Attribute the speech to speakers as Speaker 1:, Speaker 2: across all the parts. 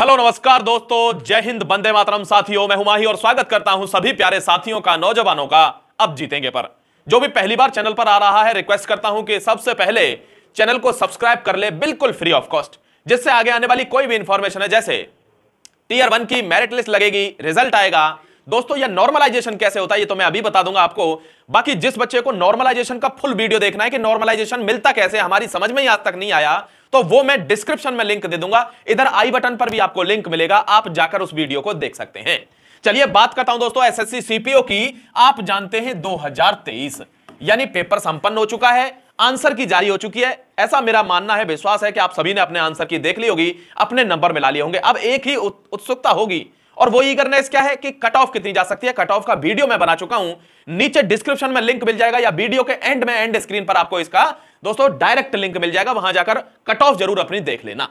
Speaker 1: hello नमस्कार दोस्तों जय हिंद बंदे मातरम साथियों मैं हुमाही और स्वागत करता हूं सभी प्यारे साथियों का नौजवानों का अब जीतेंगे पर जो भी पहली बार चैनल पर आ रहा है रिक्वेस्ट करता हूं कि सबसे पहले चैनल को सब्सक्राइब कर ले बिल्कुल फ्री ऑफ कॉस्ट जिससे आगे आने वाली कोई भी इंफॉर्मेशन है जैसे टीयर वन की मेरिट लिस्ट लगेगी रिजल्ट आएगा दोस्तों यह नॉर्मलाइजेशन कैसे होता है ये तो मैं अभी बता दूंगा आपको बाकी जिस बच्चे को नॉर्मलाइजेशन का फुल वीडियो देखना है कि नॉर्मलाइजेशन मिलता कैसे हमारी समझ में ही आज तक नहीं आया तो वो मैं डिस्क्रिप्शन में लिंक दे दूंगा इधर आई बटन पर भी आपको लिंक मिलेगा आप जाकर उस वीडियो को देख सकते हैं चलिए बात करता हूं दोस्तों एसएससी सीपीओ की आप जानते हैं 2023 यानी पेपर संपन्न हो चुका है आंसर की जारी हो चुकी है ऐसा मेरा मानना है विश्वास है कि आप सभी ने अपने आंसर की देख ली होगी अपने नंबर मिला लिए होंगे अब एक ही उत्सुकता होगी और वो ईगरनेस क्या है कि कट ऑफ कितनी जा सकती है कट ऑफ का वीडियो मैं बना चुका हूं नीचे डिस्क्रिप्शन में लिंक मिल जाएगा या वीडियो के एंड में एंड स्क्रीन पर आपको इसका दोस्तों डायरेक्ट लिंक मिल जाएगा वहां जाकर कट ऑफ जरूर अपनी देख लेना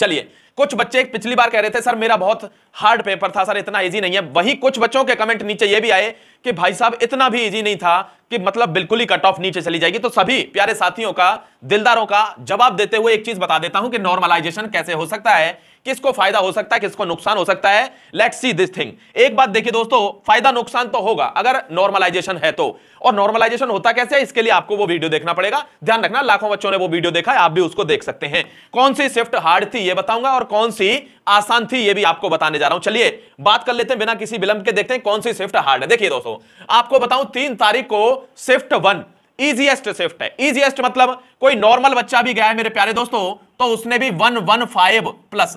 Speaker 1: चलिए कुछ बच्चे पिछली बार कह रहे थे सर मेरा बहुत हार्ड पेपर था सर इतना ईजी नहीं है वही कुछ बच्चों के कमेंट नीचे ये भी आए कि भाई साहब इतना भी ईजी नहीं था कि मतलब बिल्कुल ही कट ऑफ नीचे चली जाएगी तो सभी प्यारे साथियों का दिलदारों का जवाब देते हुए एक चीज बता देता हूं कि नॉर्मलाइजेशन कैसे हो सकता है किसको फायदा हो सकता है किसको नुकसान हो सकता है लेट सी दिस थिंग एक बात देखिए दोस्तों फायदा नुकसान तो होगा अगर नॉर्मलाइजेशन है तो और नॉर्मलाइजेशन होता कैसे है इसके लिए आपको वो वीडियो देखना पड़ेगा ध्यान रखना लाखों बच्चों ने वो वीडियो देखा है आप भी उसको देख सकते हैं कौन सी शिफ्ट हार्ड थी ये बताऊंगा और कौन सी आसान थी ये भी आपको बताने जा रहा हूं चलिए बात कर लेते हैं बिना किसी विलंब के देखते हैं कौन सी शिफ्ट हार्ड है देखिए दोस्तों आपको बताऊं तीन तारीख को स्विफ्ट वन इजीएस्ट शिफ्ट है इजीएस्ट मतलब कोई नॉर्मल बच्चा भी गया है मेरे प्यारे दोस्तों तो उसने भी वन वन फाइव प्लस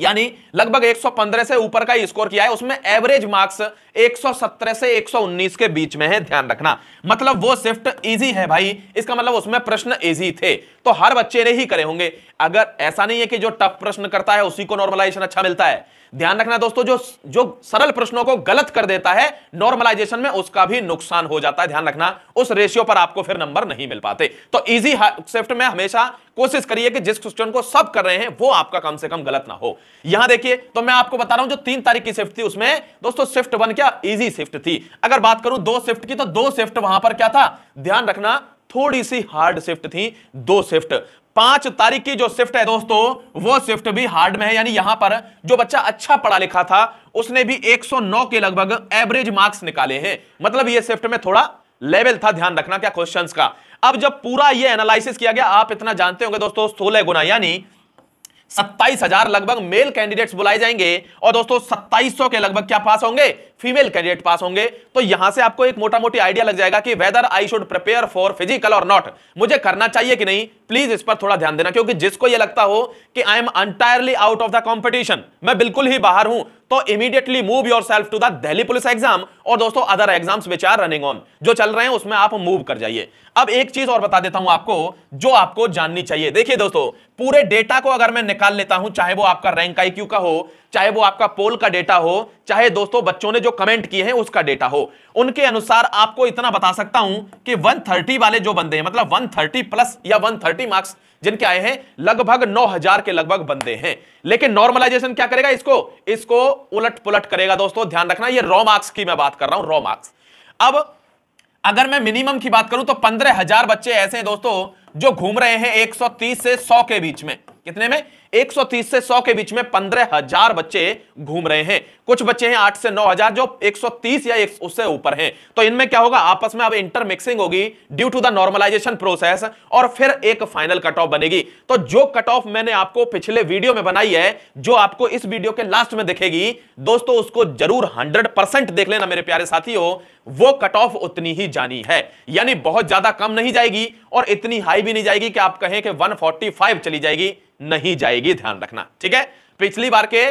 Speaker 1: यानी लगभग 115 से ऊपर का स्कोर किया है उसमें एवरेज मार्क्स 117 से 119 के बीच में है ध्यान रखना मतलब वो शिफ्ट इजी है भाई इसका मतलब उसमें प्रश्न इजी थे तो हर बच्चे ने ही करे होंगे अगर ऐसा नहीं है कि जो टफ प्रश्न करता है उसी को नॉर्मलाइजेशन अच्छा मिलता है ध्यान रखना दोस्तों जो जो सरल प्रश्नों को गलत कर देता है नॉर्मलाइजेशन में उसका भी नुकसान हो जाता है ध्यान रखना उस रेशियो पर आपको फिर नंबर नहीं मिल पाते तो इजी सेफ्ट में हमेशा कोशिश करिए कि जिस क्वेश्चन को सब कर रहे हैं वो आपका कम से कम गलत ना हो यहां देखिए तो मैं आपको बता रहा हूं जो तीन तारीख की शिफ्ट थी उसमें दोस्तों शिफ्ट वन क्या इजी शिफ्ट थी अगर बात करूं दो शिफ्ट की तो दो शिफ्ट वहां पर क्या था ध्यान रखना थोड़ी सी हार्ड शिफ्ट थी दो शिफ्ट पांच तारीख की जो शिफ्ट है दोस्तों वो शिफ्ट भी हार्ड में है यानी यहां पर जो बच्चा अच्छा पढ़ा लिखा था उसने भी 109 के लगभग एवरेज मार्क्स निकाले हैं मतलब ये शिफ्ट में थोड़ा लेवल था ध्यान रखना क्या क्वेश्चंस का अब जब पूरा ये एनालिसिस किया गया आप इतना जानते होंगे दोस्तों सोलह गुना यानी सत्ताईस हजार लगभग मेल कैंडिडेट्स बुलाए जाएंगे और दोस्तों सत्ताईस के लगभग क्या पास होंगे फीमेल कैंडिडेट पास होंगे तो यहां से आपको एक मोटा मोटी आइडिया लग जाएगा कि whether I should prepare for physical और नॉट मुझे करना चाहिए कि नहीं प्लीज इस पर थोड़ा ध्यान देना क्योंकि जिसको यह लगता हो कि I am entirely out of the competition मैं बिल्कुल ही बाहर हूं तो immediately move yourself to Delhi police exam और दोस्तों other exams which are running on जो चल रहे हैं उसमें आप मूव कर जाइए अब एक चीज और बता देता हूं आपको जो आपको जाननी चाहिए देखिए दोस्तों पूरे डेटा को अगर मैं निकाल लेता हूं चाहे वो आपका रैंक आई का हो चाहे वो आपका पोल का डेटा हो चाहे दोस्तों बच्चों ने जो कमेंट किए हैं उसका डेटा हो उनके अनुसार आपको इतना बता सकता हूं कि 130 वाले जो बंदे हैं मतलब 130 प्लस या 130 मार्क्स जिनके आए हैं लगभग 9000 के लगभग बंदे हैं लेकिन नॉर्मलाइजेशन क्या करेगा इसको इसको उलट पुलट करेगा दोस्तों ध्यान रखना यह रॉ मार्क्स की मैं बात कर रहा हूं रॉ मार्क्स अब अगर मैं मिनिमम की बात करूं तो पंद्रह बच्चे ऐसे हैं दोस्तों जो घूम रहे हैं एक से सौ के बीच में कितने में 130 से 100 के बीच में पंद्रह हजार बच्चे घूम रहे हैं कुछ बच्चे हैं 8 से 9000 जो 130 या एक उससे ऊपर हैं तो इनमें क्या होगा आपस में अब इंटरमिक्सिंग होगी due to the normalization process और फिर एक फाइनल कट ऑफ बनेगी तो जो कट ऑफ मैंने आपको पिछले वीडियो में बनाई है जो आपको इस वीडियो के लास्ट में दिखेगी दोस्तों उसको जरूर हंड्रेड देख लेना मेरे प्यारे साथियों वो कट ऑफ उतनी ही जानी है यानी बहुत ज्यादा कम नहीं जाएगी और इतनी हाई भी नहीं जाएगी कि आप कहें कि 145 चली जाएगी नहीं जाएगी जाएगी ध्यान रखना ठीक है तो पिछली बार के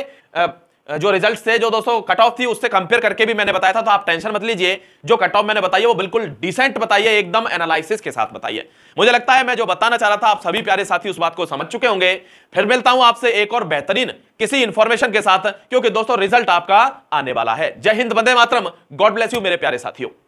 Speaker 1: जो रिजल्ट थे जो दोस्तों कट ऑफ थी उससे कंपेयर करके भी मैंने बताया था तो आप टेंशन मत लीजिए जो कट ऑफ मैंने बताई है वो बिल्कुल डिसेंट बताइए एकदम एनालिसिस के साथ बताइए मुझे लगता है मैं जो बताना चाह रहा था आप सभी प्यारे साथी उस बात को समझ चुके होंगे फिर मिलता हूं आपसे एक और बेहतरीन किसी इंफॉर्मेशन के साथ क्योंकि दोस्तों रिजल्ट आपका आने वाला है जय हिंद बंदे मातरम गॉड ब्लेस यू मेरे प्यारे साथियों